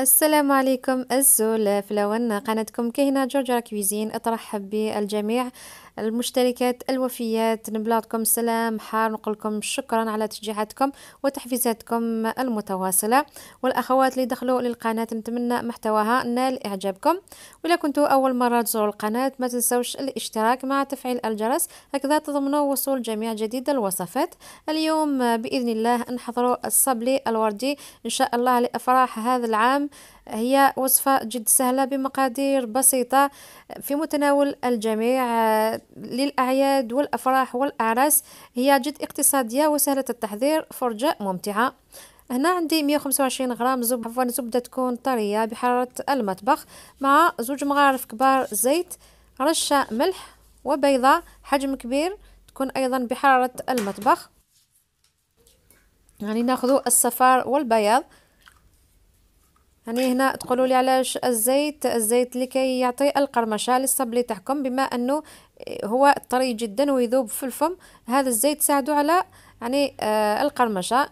السلام عليكم الزول في قناتكم كهنا جورجيا كويزين اترحب بالجميع المشتركات الوفيات نبلاتكم سلام حار نقولكم شكرا على تشجيعاتكم وتحفيزاتكم المتواصلة والأخوات اللي دخلوا للقناة نتمنى محتواها نال إعجابكم وإذا كنتوا أول مرة تزوروا القناة ما تنسوش الاشتراك مع تفعيل الجرس هكذا تضمنوا وصول جميع جديد الوصفات اليوم بإذن الله نحضروا الصبلي الوردي إن شاء الله لأفراح هذا العام هي وصفة جد سهلة بمقادير بسيطة في متناول الجميع آه، للأعياد والأفراح والأعراس هي جد اقتصادية وسهلة التحضير فرجة ممتعة هنا عندي 125 غرام زب عفوا زبدة تكون طرية بحرارة المطبخ مع زوج مغارف كبار زيت رشة ملح وبيضة حجم كبير تكون أيضا بحرارة المطبخ يعني ناخذ الصفار والبياض يعني هنا تقولوا لي علاش الزيت الزيت لكي يعطي القرمشه للصبلي تاعكم بما انه هو طري جدا ويذوب في الفم هذا الزيت ساعدوا على يعني آه القرمشه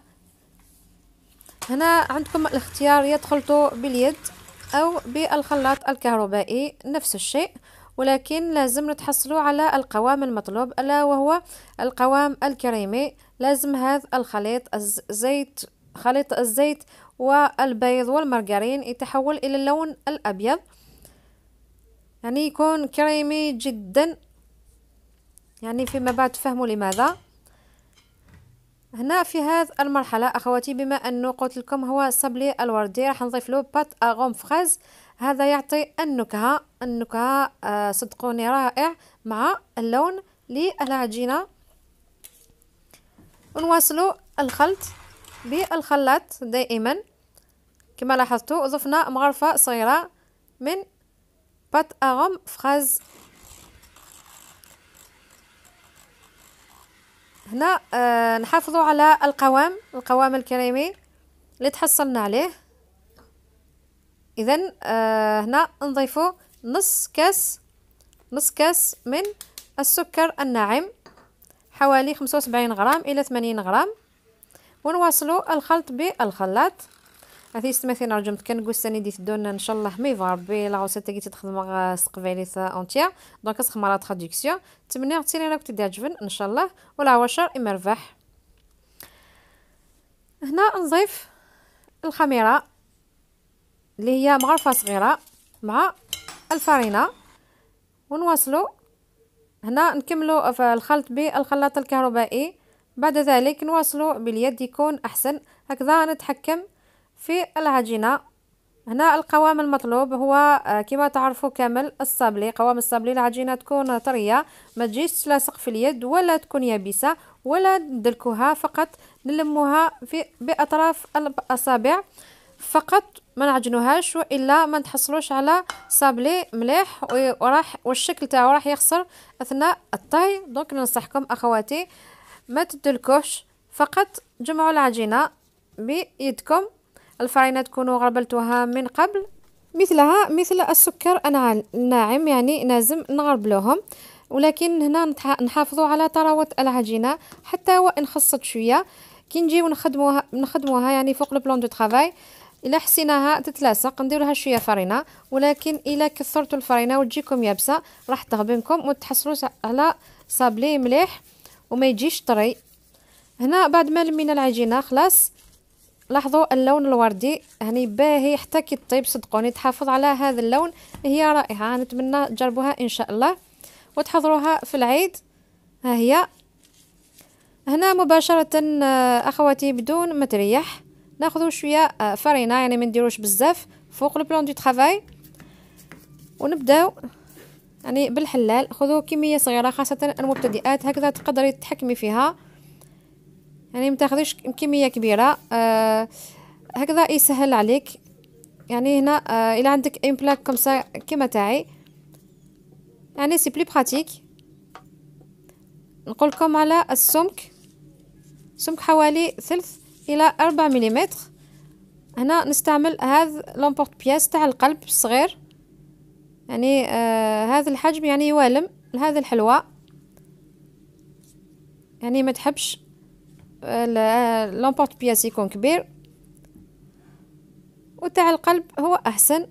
هنا عندكم الاختيار يا تخلطوا باليد او بالخلاط الكهربائي نفس الشيء ولكن لازم نتحصلوا على القوام المطلوب الا وهو القوام الكريمي لازم هذا الخليط الزيت خليط الزيت والبيض والمارغرين يتحول إلى اللون الأبيض يعني يكون كريمي جدا يعني فيما بعد تفهموا لماذا هنا في هذه المرحلة أخواتي بما أنه قلت لكم هو الصبلي الوردي راح نضيف له بات أغوم فخاز هذا يعطي النكهة النكهة آه صدقوني رائع مع اللون للعجينة ونواصلوا الخلط بالخلاط دائما كما لاحظتوا ضفنا مغرفة صغيرة من بات أغم فخاز هنا آه نحافظوا على القوام القوام الكريمي اللي تحصلنا عليه اذا آه هنا نضيفوا نص كاس نص كاس من السكر الناعم حوالي 75 غرام الى 80 غرام ونواصلوا الخلط بالخلاط هذه سمعتي نرجم كنقول ساني دي تدونا ان شاء الله مي فاربي لا غوسيت كي تخدم سا اونتيا دونك مرات تراديكسيون تمنى تيري راك تدي ان شاء الله ولا عواشر اما ربح هنا نضيف الخميره اللي هي مغرفه صغيره مع الفرينه ونواصلو هنا نكملو في الخلط بالخلاط الكهربائي بعد ذلك نواصلو باليد يكون احسن هكذا نتحكم في العجينة هنا القوام المطلوب هو آه، كما تعرفوا كامل الصابلي قوام الصابلي العجينه تكون طريه ما تجيش تلاصق في اليد ولا تكون يابسه ولا ندلكوها فقط نلموها في باطراف الاصابع فقط ما نعجنوهاش والا ما نتحصلوش على صابلي مليح وراح والشكل تاعو راح يخسر اثناء الطهي دونك ننصحكم اخواتي ما تدلكوش فقط جمعوا العجينه بيدكم الفرينة تكونوا غربلتوها من قبل مثلها مثل السكر الناعم يعني لازم نغربلوهم ولكن هنا نحافظوا على طراوة العجينة حتى وإن خصت شوية كي نجيو نخدموها نخدموها يعني فوق البلون دو طرافاي الا حسيناها تتلاصق ندير لها شويه فرينه ولكن الا كثرتوا الفرينه وتجيكم يابسه راح تغبنكم وتحصلوا على صابلي مليح وما يجيش طري هنا بعد ما لمينا العجينه خلاص لاحظوا اللون الوردي هني باهي حتى كي طيب صدقوني تحافظ على هذا اللون هي رائعه نتمنى تجربوها ان شاء الله وتحضروها في العيد ها هي هنا مباشره آه، اخواتي بدون ما تريح ناخذ شويه آه، فرينه يعني ما نديروش بزاف فوق البلون دو طرافاي ونبداو يعني بالحلال خذوا كميه صغيره خاصه المبتدئات هكذا تقدري تحكمي فيها يعني ما تاخذيش كميه كبيره آه هكذا يسهل عليك يعني هنا آه الا عندك ان بلاك كومسا كيما تاعي يعني سي بلي براتيك نقول لكم على السمك سمك حوالي ثلث الى أربعة ملم هنا نستعمل هذا لومبورت بياس تاع القلب الصغير يعني آه هذا الحجم يعني يوالم لهذا الحلوى يعني ما تحبش آه، لامبورت بياس يكون كبير وتاع القلب هو احسن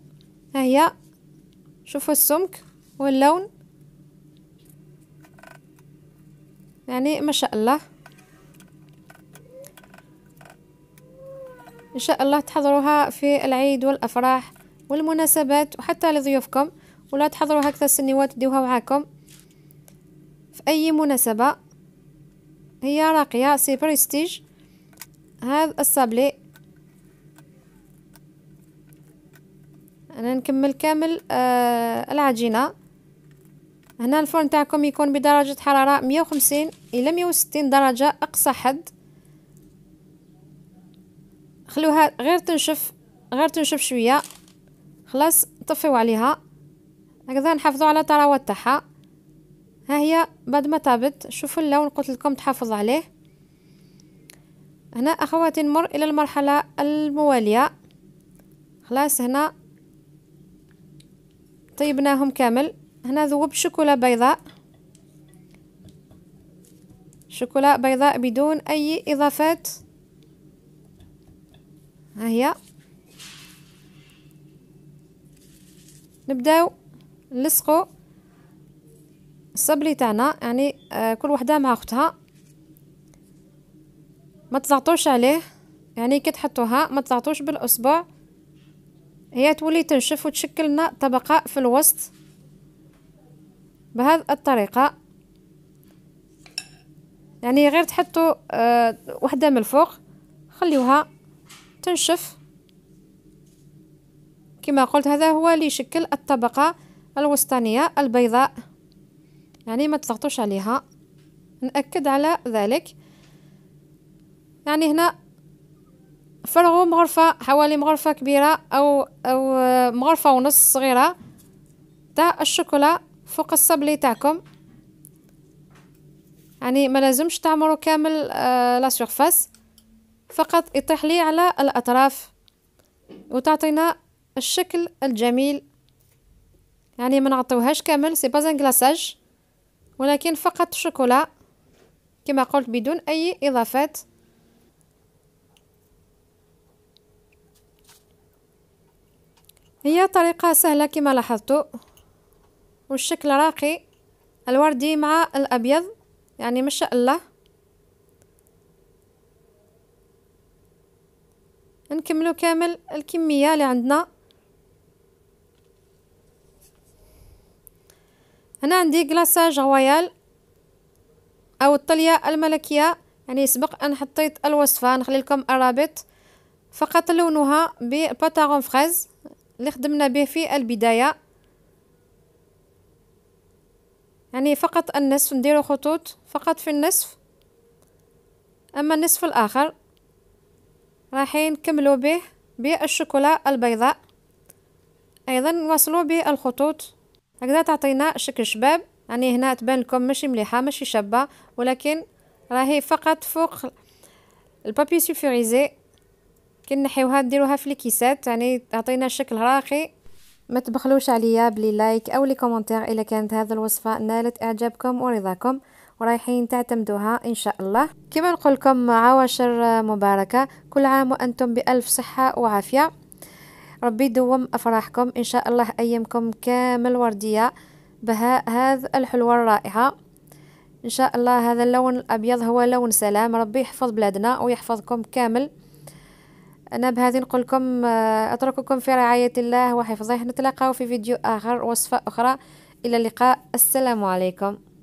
ها هي شوفوا السمك واللون يعني ما شاء الله ان شاء الله تحضروها في العيد والافراح والمناسبات وحتى لضيوفكم ولا تحضروا هكذا السنيوات ديوها معاكم في اي مناسبه هي راقية سي بريستيج هذا الصابلي انا نكمل كامل آه العجينه هنا الفرن تاعكم يكون بدرجه حراره 150 الى 160 درجه اقصى حد خلوها غير تنشف غير تنشف شويه خلاص طفيو عليها هكذا نحافظو على طراوة تاعها ها هي بعد ما طابت شوفوا اللون قلت لكم تحافظ عليه هنا اخواتي نمر الى المرحله المواليه خلاص هنا طيبناهم كامل هنا ذوبت شوكولا بيضاء شوكولا بيضاء بدون اي اضافات ها هي نبداو نلصقو الصبلي تاعنا يعني آه، كل وحده مع اختها ما تزعطوش عليه يعني كي تحطوها ما تزعطوش بالاصبع هي تولي تنشف وتشكل لنا طبقه في الوسط بهذه الطريقه يعني غير تحطوا آه، وحده من الفوق خليوها تنشف كما قلت هذا هو اللي يشكل الطبقه الوسطانيه البيضاء يعني ما تضغطوش عليها نأكد على ذلك يعني هنا فرغوا مغرفة حوالي مغرفة كبيرة أو أو مغرفة ونص صغيرة تاع الشوكولا فوق الصبلي تاعكم يعني ما لازمش تعمروا كامل آه، لا سيرفاس فقط يطيح لي على الأطراف وتعطينا الشكل الجميل يعني ما نعطيوهاش كامل سي با كلاساج ولكن فقط شوكولا كما قلت بدون أي إضافات هي طريقة سهلة كما لاحظتوا والشكل راقي الوردي مع الأبيض يعني ما شاء الله نكملو كامل الكمية اللي عندنا هنا عندي كلاساج رويال او الطليه الملكيه يعني سبق ان حطيت الوصفه نخلي لكم الرابط فقط لونها بباتاغون فريز اللي خدمنا به في البدايه يعني فقط النصف نديرو خطوط فقط في النصف اما النصف الاخر رايحين نكملو به بالشوكولا البيضاء ايضا نواصلو الخطوط هكذا تعطينا شكل شباب يعني هنا تبان لكم ماشي مليحه ماشي شابه ولكن راهي فقط فوق البابي سوفوريزي كي نحيوها نديروها في الكيسات يعني تعطينا شكل راقي ما تبخلوش عليا بلي لايك او لي كومونتير الا كانت هذه الوصفه نالت اعجابكم ورضاكم ورايحين تعتمدوها ان شاء الله كما نقول لكم عواشر مباركه كل عام وانتم بالف صحه وعافيه ربي يدوم أفراحكم إن شاء الله أيامكم كامل وردية هذا الحلوة الرائعة إن شاء الله هذا اللون الأبيض هو لون سلام ربي يحفظ بلادنا ويحفظكم كامل أنا بهذه نقول لكم آه، أترككم في رعاية الله وحفظه نتلاقاو في فيديو آخر وصفة أخرى إلى اللقاء السلام عليكم